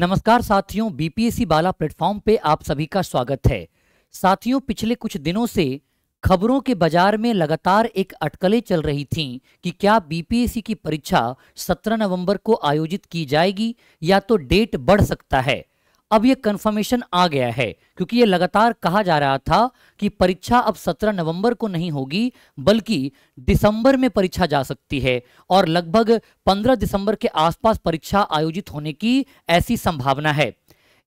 नमस्कार साथियों बीपीएससी बाला प्लेटफॉर्म पे आप सभी का स्वागत है साथियों पिछले कुछ दिनों से खबरों के बाजार में लगातार एक अटकलें चल रही थीं कि क्या बीपीएससी की परीक्षा 17 नवंबर को आयोजित की जाएगी या तो डेट बढ़ सकता है अब ये कंफर्मेशन आ गया है क्योंकि ये लगातार कहा जा रहा था कि परीक्षा अब 17 नवंबर को नहीं होगी बल्कि दिसंबर में परीक्षा जा सकती है और लगभग 15 दिसंबर के आसपास परीक्षा आयोजित होने की ऐसी संभावना है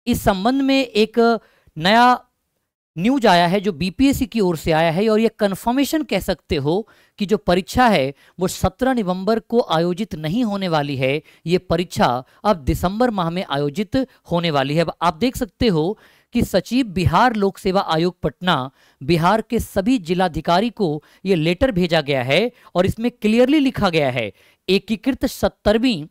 इस संबंध में एक नया न्यूज आया है जो बीपीएससी की ओर से आया है और ये कंफर्मेशन कह सकते हो कि जो परीक्षा है वो 17 नवंबर को आयोजित नहीं होने वाली है ये परीक्षा अब दिसंबर माह में आयोजित होने वाली है अब आप देख सकते हो कि सचिव बिहार लोक सेवा आयोग पटना बिहार के सभी जिलाधिकारी को ये लेटर भेजा गया है और इसमें क्लियरली लिखा गया है एकीकृत सत्तरवीं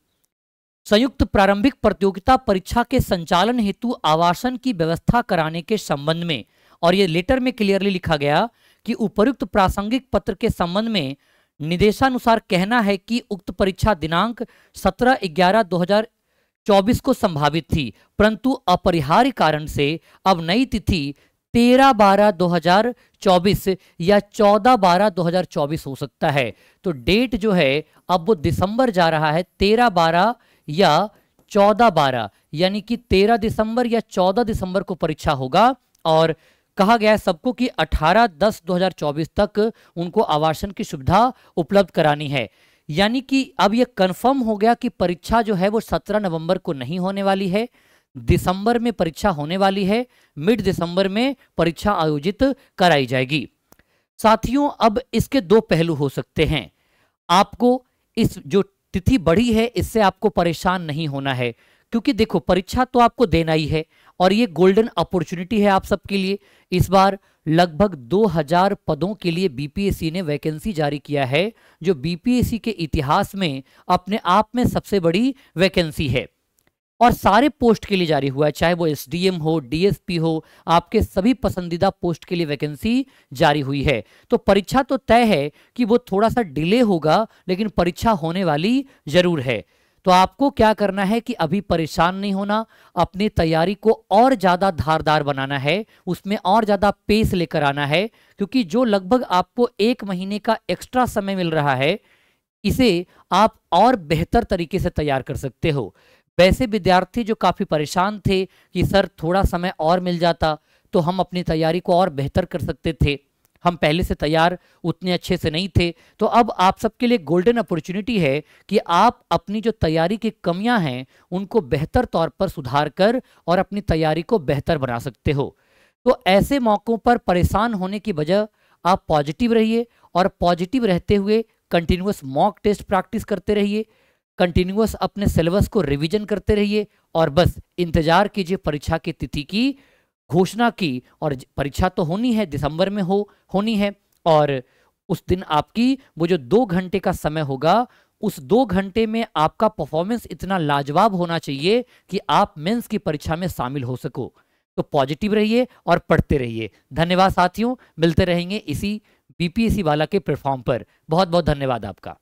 संयुक्त प्रारंभिक प्रतियोगिता परीक्षा के संचालन हेतु आवासन की व्यवस्था कराने के संबंध में और ये लेटर में क्लियरली लिखा गया कि उपयुक्त प्रासंगिक पत्र के संबंध में निदेशानुसार कहना है कि उक्त परीक्षा दिनांक 17 ग्यारह 2024 को संभावित थी परंतु अपरिहार्य कारण से अब नई तिथि 13 बारह 2024 या 14 बारह 2024 हो सकता है तो डेट जो है अब वो दिसंबर जा रहा है 13 बारह या 14 बारह यानी कि 13 दिसंबर या 14 दिसंबर को परीक्षा होगा और कहा गया है सबको कि 18 दस 2024 तक उनको आवासन की सुविधा उपलब्ध करानी है यानी कि अब यह कंफर्म हो गया कि परीक्षा जो है वो 17 नवंबर को नहीं होने वाली है दिसंबर में परीक्षा होने वाली है मिड दिसंबर में परीक्षा आयोजित कराई जाएगी साथियों अब इसके दो पहलू हो सकते हैं आपको इस जो तिथि बढ़ी है इससे आपको परेशान नहीं होना है क्योंकि देखो परीक्षा तो आपको देना ही है और ये गोल्डन अपॉर्चुनिटी है आप सबके लिए इस बार लगभग 2000 पदों के लिए बीपीएससी ने वैकेंसी जारी किया है जो बीपीएससी के इतिहास में अपने आप में सबसे बड़ी वैकेंसी है और सारे पोस्ट के लिए जारी हुआ है चाहे वो एसडीएम हो डीएसपी हो आपके सभी पसंदीदा पोस्ट के लिए वैकेंसी जारी हुई है तो परीक्षा तो तय है कि वो थोड़ा सा डिले होगा लेकिन परीक्षा होने वाली जरूर है तो आपको क्या करना है कि अभी परेशान नहीं होना अपनी तैयारी को और ज़्यादा धारदार बनाना है उसमें और ज़्यादा पेस लेकर आना है क्योंकि जो लगभग आपको एक महीने का एक्स्ट्रा समय मिल रहा है इसे आप और बेहतर तरीके से तैयार कर सकते हो वैसे विद्यार्थी जो काफ़ी परेशान थे कि सर थोड़ा समय और मिल जाता तो हम अपनी तैयारी को और बेहतर कर सकते थे हम पहले से तैयार उतने अच्छे से नहीं थे तो अब आप सबके लिए गोल्डन अपॉर्चुनिटी है कि आप अपनी जो तैयारी की कमियां हैं उनको बेहतर तौर पर सुधार कर और अपनी तैयारी को बेहतर बना सकते हो तो ऐसे मौक़ों पर परेशान होने की वजह आप पॉजिटिव रहिए और पॉजिटिव रहते हुए कंटिन्यूस मॉक टेस्ट प्रैक्टिस करते रहिए कंटिन्यूस अपने सिलेबस को रिविज़न करते रहिए और बस इंतज़ार कीजिए परीक्षा की तिथि की घोषणा की और परीक्षा तो होनी है दिसंबर में हो होनी है और उस दिन आपकी वो जो दो घंटे का समय होगा उस दो घंटे में आपका परफॉर्मेंस इतना लाजवाब होना चाहिए कि आप मेंस की परीक्षा में शामिल हो सको तो पॉजिटिव रहिए और पढ़ते रहिए धन्यवाद साथियों मिलते रहेंगे इसी बीपीएससी e वाला के प्लेटफॉर्म पर बहुत बहुत धन्यवाद आपका